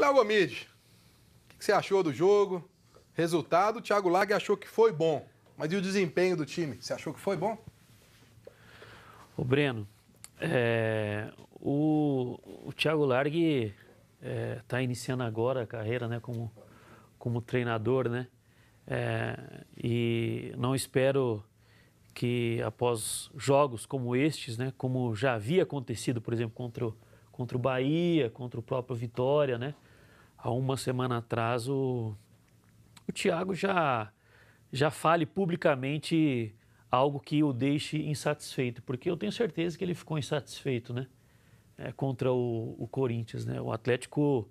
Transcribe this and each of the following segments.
Léo Gomide, o que você achou do jogo? Resultado, o Thiago Lag achou que foi bom. Mas e o desempenho do time? Você achou que foi bom? Ô Breno, é, o, o Thiago Largue está é, tá iniciando agora a carreira né, como, como treinador, né? É, e não espero que após jogos como estes, né, como já havia acontecido, por exemplo, contra o, contra o Bahia, contra o próprio Vitória, né, há uma semana atrás, o, o Tiago já, já fale publicamente algo que o deixe insatisfeito, porque eu tenho certeza que ele ficou insatisfeito, né? É, contra o, o, Corinthians, né? O Atlético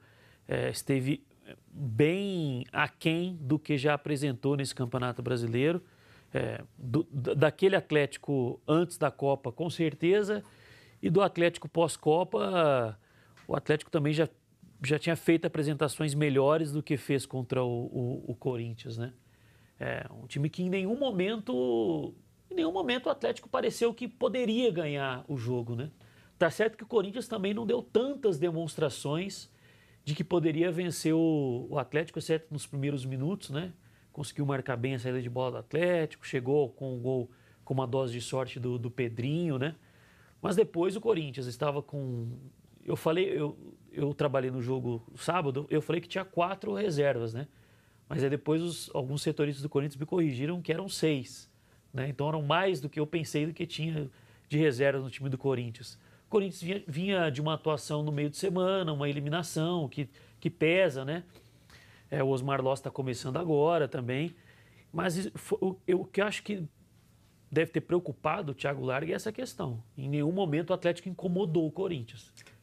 é, esteve bem aquém do que já apresentou nesse Campeonato Brasileiro, é, do, daquele Atlético antes da Copa, com certeza, e do Atlético pós-Copa, o Atlético também já já tinha feito apresentações melhores do que fez contra o, o, o Corinthians, né? É, um time que em nenhum momento, em nenhum momento o Atlético pareceu que poderia ganhar o jogo, né? Tá certo que o Corinthians também não deu tantas demonstrações de que poderia vencer o, o Atlético, exceto nos primeiros minutos, né? Conseguiu marcar bem a saída de bola do Atlético, chegou com um gol com uma dose de sorte do, do Pedrinho, né? Mas depois o Corinthians estava com eu falei, eu, eu trabalhei no jogo sábado, eu falei que tinha quatro reservas, né? Mas aí depois os, alguns setoristas do Corinthians me corrigiram que eram seis. Né? Então eram mais do que eu pensei do que tinha de reservas no time do Corinthians. O Corinthians vinha, vinha, de uma atuação no meio de semana, uma eliminação que, que pesa, né? É, o Osmar Loss está começando agora também. Mas o, eu, o que eu acho que deve ter preocupado o Thiago Larga é essa questão. Em nenhum momento o Atlético incomodou o Corinthians.